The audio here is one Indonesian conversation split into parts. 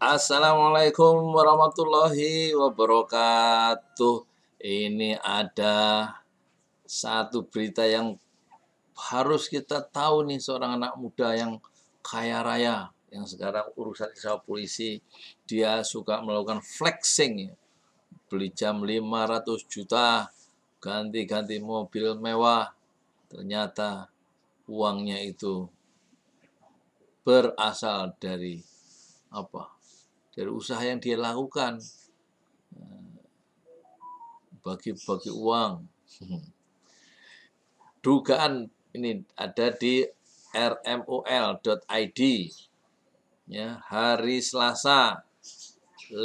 Assalamualaikum warahmatullahi wabarakatuh. Ini ada satu berita yang harus kita tahu nih seorang anak muda yang kaya raya yang sekarang urusan sama polisi dia suka melakukan flexing ya. beli jam 500 juta ganti-ganti mobil mewah ternyata uangnya itu berasal dari apa dari usaha yang dia lakukan eh, bagi-bagi uang dugaan ini ada di rmol.id ya hari Selasa 15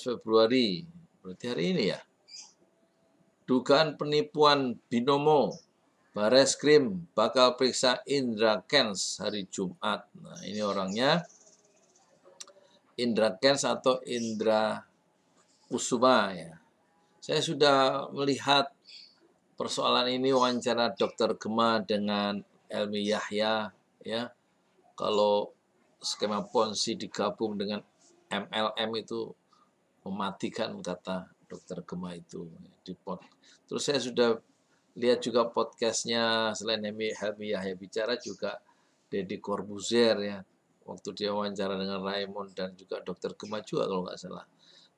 Februari berarti hari ini ya dugaan penipuan binomo Bareskrim bakal periksa Indra Kens hari Jumat. Nah, ini orangnya. Indra Kens atau Indra Kusuma ya. Saya sudah melihat persoalan ini wawancara Dr. Gema dengan Elmi Yahya ya. Kalau skema ponzi digabung dengan MLM itu mematikan kata Dr. Gema itu ya, di pot. Terus saya sudah lihat juga podcastnya selain Elmi Yahya bicara juga Deddy Corbuzier ya waktu dia wawancara dengan Raymond dan juga dokter Kemajua kalau nggak salah.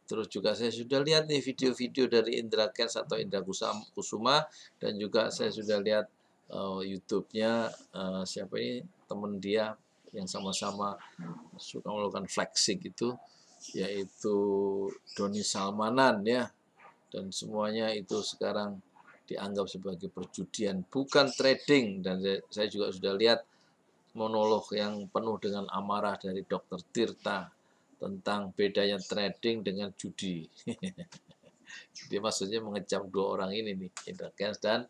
Terus juga saya sudah lihat nih video-video dari Indra Kents atau Indra Kusuma dan juga saya sudah lihat uh, YouTube-nya uh, siapa ini teman dia yang sama-sama suka melakukan flexing gitu, yaitu Doni Salmanan ya dan semuanya itu sekarang dianggap sebagai perjudian bukan trading dan saya juga sudah lihat monolog yang penuh dengan amarah dari Dr. Tirta tentang bedanya trading dengan judi. Jadi maksudnya mengecam dua orang ini nih, Indra Kens dan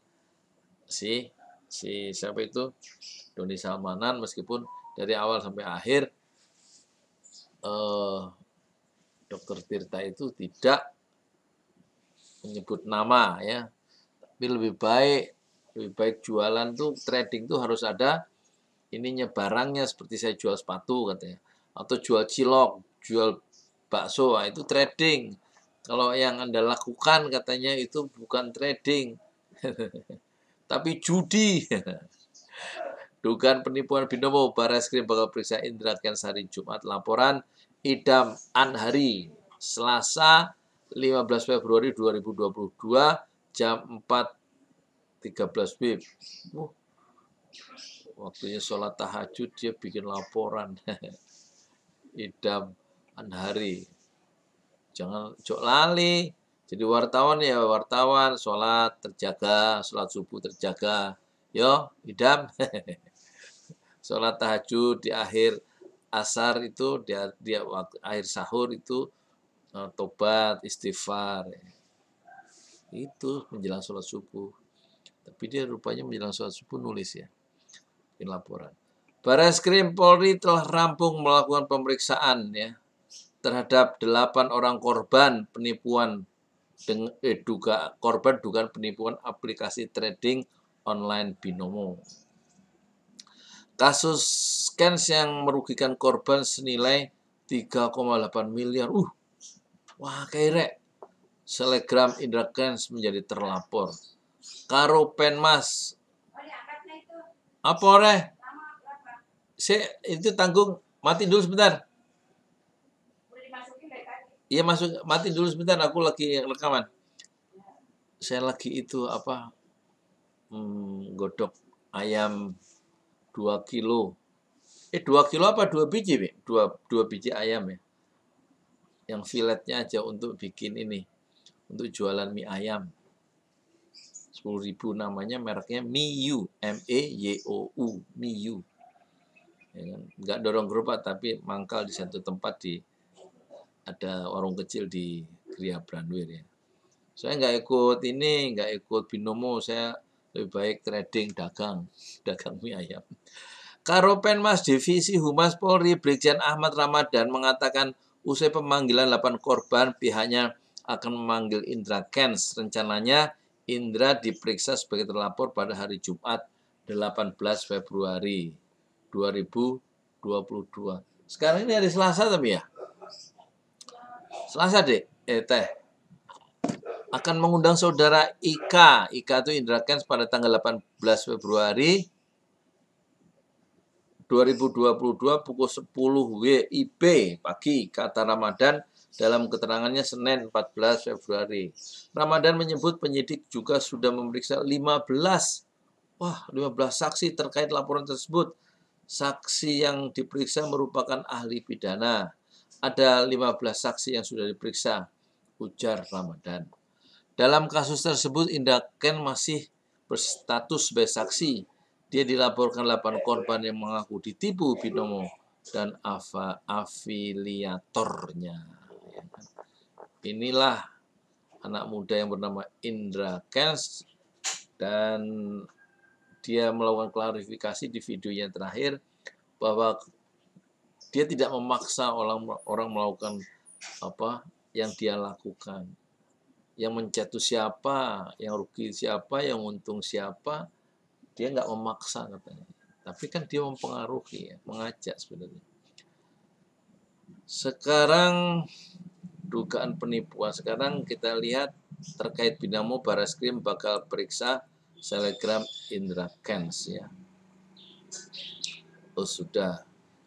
si si siapa itu Doni Salmanan meskipun dari awal sampai akhir eh, Dr. Tirta itu tidak menyebut nama ya, tapi lebih baik lebih baik jualan tuh trading tuh harus ada ininya barangnya seperti saya jual sepatu katanya atau jual cilok jual bakso ah, itu trading kalau yang anda lakukan katanya itu bukan trading tapi judi dugaan penipuan binomo Barreskrim bakal periksa Indra Kensari Jumat laporan idam anhari Selasa 15 Februari 2022 jam 4 13 WIB. Uh waktunya sholat tahajud dia bikin laporan idam anhari jangan jok lali jadi wartawan ya wartawan sholat terjaga sholat subuh terjaga yo idam sholat tahajud di akhir asar itu dia waktu akhir sahur itu eh, tobat istighfar itu menjelang sholat subuh tapi dia rupanya menjelang sholat subuh nulis ya bikin laporan. Baris Krim Polri telah rampung melakukan pemeriksaan ya terhadap delapan orang korban penipuan dengan eh, duga korban dugaan penipuan aplikasi trading online binomo. Kasus scans yang merugikan korban senilai 3,8 miliar. Uh, wah kayak Selegram Indra Kens menjadi terlapor. Karo Penmas apa ore? Saya itu tanggung mati dulu sebentar. Iya masuk mati dulu sebentar aku lagi rekaman. Saya lagi itu apa? Hmm, godok ayam 2 kilo. Eh 2 kilo apa 2 biji, Bi? 2 2 biji ayam ya. Yang filetnya aja untuk bikin ini. Untuk jualan mie ayam. 10 ribu namanya mereknya Miu M E Y O U Miu ya kan? nggak dorong gerobak tapi mangkal di satu tempat di ada warung kecil di Gria Brandwir ya saya nggak ikut ini nggak ikut binomo saya lebih baik trading dagang dagang mie ayam Karopen Mas Divisi Humas Polri Brigjen Ahmad Ramadan mengatakan usai pemanggilan 8 korban pihaknya akan memanggil Indra Kens rencananya Indra diperiksa sebagai terlapor pada hari Jumat 18 Februari 2022. Sekarang ini hari Selasa tapi ya? Selasa deh. eh teh. Akan mengundang saudara Ika. Ika itu Indra Kens pada tanggal 18 Februari 2022 pukul 10 WIB pagi kata Ramadan dalam keterangannya Senin 14 Februari. Ramadan menyebut penyidik juga sudah memeriksa 15 wah 15 saksi terkait laporan tersebut. Saksi yang diperiksa merupakan ahli pidana. Ada 15 saksi yang sudah diperiksa, ujar Ramadan. Dalam kasus tersebut Indaken masih berstatus sebagai saksi. Dia dilaporkan 8 korban yang mengaku ditipu binomo dan afiliatornya. Inilah anak muda yang bernama Indra Kens dan dia melakukan klarifikasi di videonya terakhir bahwa dia tidak memaksa orang orang melakukan apa yang dia lakukan. Yang mencetus siapa, yang rugi siapa, yang untung siapa, dia nggak memaksa katanya. Tapi kan dia mempengaruhi, ya, mengajak sebenarnya. Sekarang dugaan penipuan. Sekarang kita lihat terkait Binamo Barreskrim bakal periksa selegram Indra Kens ya. Oh sudah.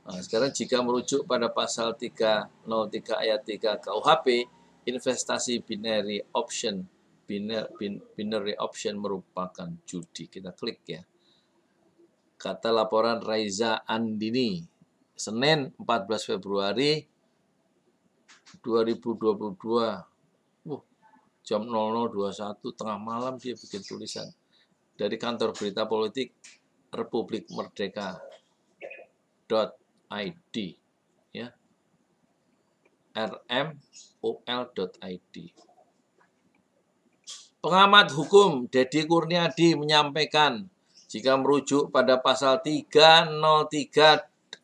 Nah, sekarang jika merujuk pada pasal 303 ayat 3 KUHP, investasi binary option biner, binary option merupakan judi. Kita klik ya. Kata laporan Raiza Andini, Senin 14 Februari 2022 uh, jam 00.21 tengah malam dia bikin tulisan dari kantor berita politik Republik Merdeka .id ya rmol.id Pengamat hukum Dedi Kurniadi menyampaikan jika merujuk pada pasal 303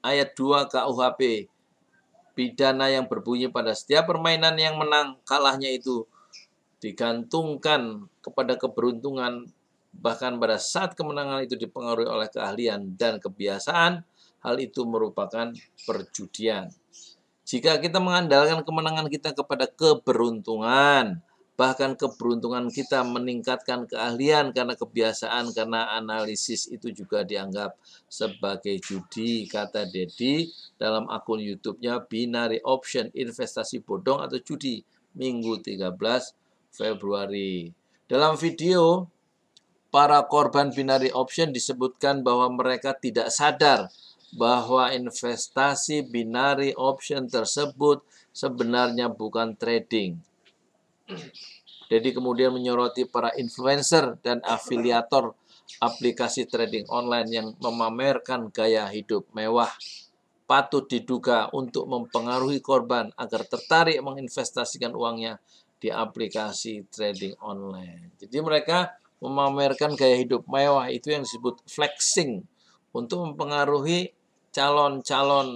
ayat 2 KUHP pidana yang berbunyi pada setiap permainan yang menang kalahnya itu digantungkan kepada keberuntungan bahkan pada saat kemenangan itu dipengaruhi oleh keahlian dan kebiasaan hal itu merupakan perjudian jika kita mengandalkan kemenangan kita kepada keberuntungan bahkan keberuntungan kita meningkatkan keahlian karena kebiasaan karena analisis itu juga dianggap sebagai judi kata Dedi dalam akun YouTube-nya Binary Option Investasi Bodong atau Judi Minggu 13 Februari. Dalam video para korban binary option disebutkan bahwa mereka tidak sadar bahwa investasi binary option tersebut sebenarnya bukan trading jadi kemudian menyoroti para influencer dan afiliator aplikasi trading online yang memamerkan gaya hidup mewah patut diduga untuk mempengaruhi korban agar tertarik menginvestasikan uangnya di aplikasi trading online. Jadi mereka memamerkan gaya hidup mewah itu yang disebut flexing untuk mempengaruhi calon-calon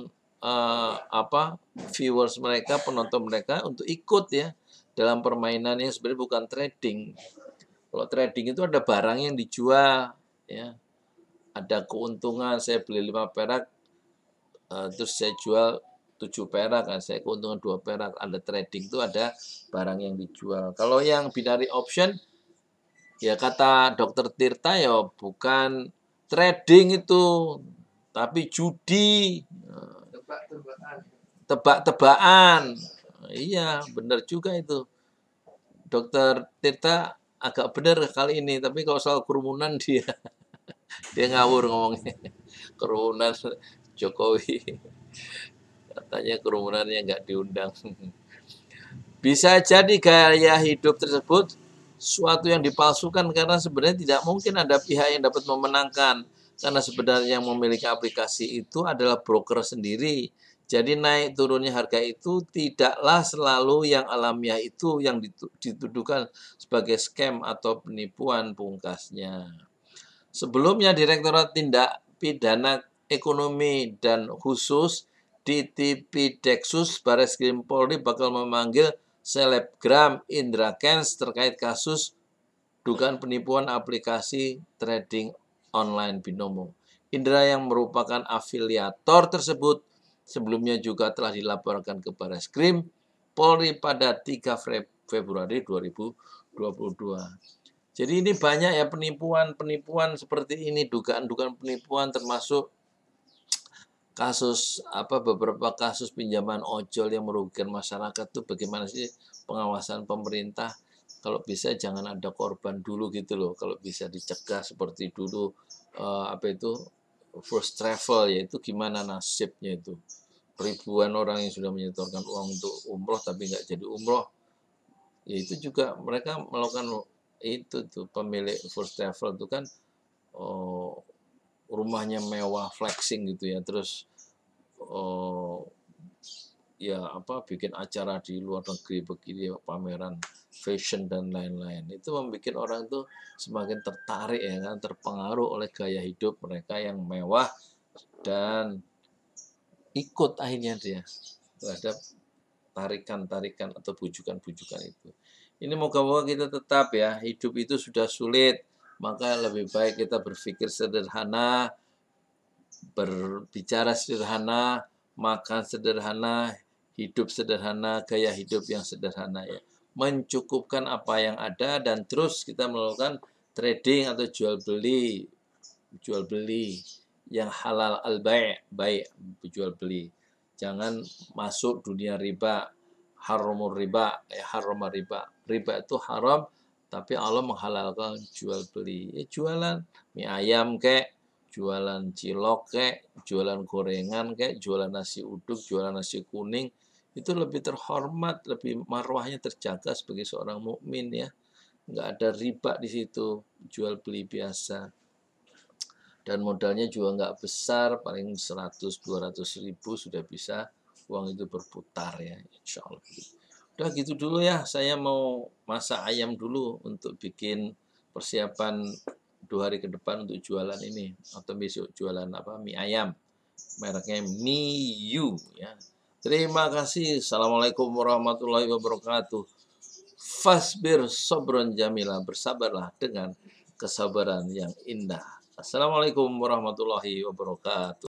uh, apa viewers mereka, penonton mereka untuk ikut ya dalam permainan ini sebenarnya bukan trading. Kalau trading itu ada barang yang dijual, ya. Ada keuntungan, saya beli 5 perak, eh, terus saya jual 7 perak, kan saya keuntungan 2 perak. Ada trading itu ada barang yang dijual. Kalau yang binary option, ya kata dokter Tirta ya bukan trading itu, tapi judi. Tebak-tebakan. Tebak-tebakan Iya, benar juga itu. Dokter Tirta agak benar kali ini, tapi kalau soal kerumunan dia dia ngawur ngomongnya. Kerumunan Jokowi. Katanya kerumunannya nggak diundang. Bisa jadi gaya hidup tersebut suatu yang dipalsukan karena sebenarnya tidak mungkin ada pihak yang dapat memenangkan karena sebenarnya yang memiliki aplikasi itu adalah broker sendiri jadi naik turunnya harga itu tidaklah selalu yang alamiah itu yang dituduhkan sebagai scam atau penipuan pungkasnya. Sebelumnya Direktorat Tindak Pidana Ekonomi dan Khusus DTP Dexus Baris Krim Polri bakal memanggil selebgram Indra Kens terkait kasus dugaan penipuan aplikasi trading online binomo. Indra yang merupakan afiliator tersebut sebelumnya juga telah dilaporkan ke Baris Krim Polri pada 3 Februari 2022. Jadi ini banyak ya penipuan-penipuan seperti ini, dugaan-dugaan penipuan termasuk kasus apa beberapa kasus pinjaman ojol yang merugikan masyarakat tuh bagaimana sih pengawasan pemerintah kalau bisa jangan ada korban dulu gitu loh kalau bisa dicegah seperti dulu uh, apa itu first travel yaitu gimana nasibnya itu ribuan orang yang sudah menyetorkan uang untuk umroh tapi nggak jadi umroh yaitu juga mereka melakukan itu tuh pemilik first travel itu kan oh, rumahnya mewah flexing gitu ya terus oh, ya apa bikin acara di luar negeri begini pameran fashion dan lain-lain itu membuat orang tuh semakin tertarik ya kan terpengaruh oleh gaya hidup mereka yang mewah dan ikut akhirnya dia terhadap tarikan-tarikan atau bujukan-bujukan itu ini moga-moga kita tetap ya hidup itu sudah sulit maka lebih baik kita berpikir sederhana berbicara sederhana makan sederhana hidup sederhana gaya hidup yang sederhana ya mencukupkan apa yang ada dan terus kita melakukan trading atau jual beli jual beli yang halal al baik baik jual beli jangan masuk dunia riba haramur riba ya eh, haram riba riba itu haram tapi Allah menghalalkan jual beli ya jualan mie ayam kek jualan cilok kek jualan gorengan kek jualan nasi uduk jualan nasi kuning itu lebih terhormat, lebih marwahnya terjaga sebagai seorang mukmin ya. Nggak ada riba di situ, jual beli biasa. Dan modalnya juga nggak besar, paling 100-200 ribu sudah bisa uang itu berputar ya, insya Allah. Udah gitu dulu ya, saya mau masak ayam dulu untuk bikin persiapan dua hari ke depan untuk jualan ini atau besok jualan apa mie ayam mereknya Yu ya Terima kasih. Assalamualaikum warahmatullahi wabarakatuh. Fasbir sobron jamila. Bersabarlah dengan kesabaran yang indah. Assalamualaikum warahmatullahi wabarakatuh.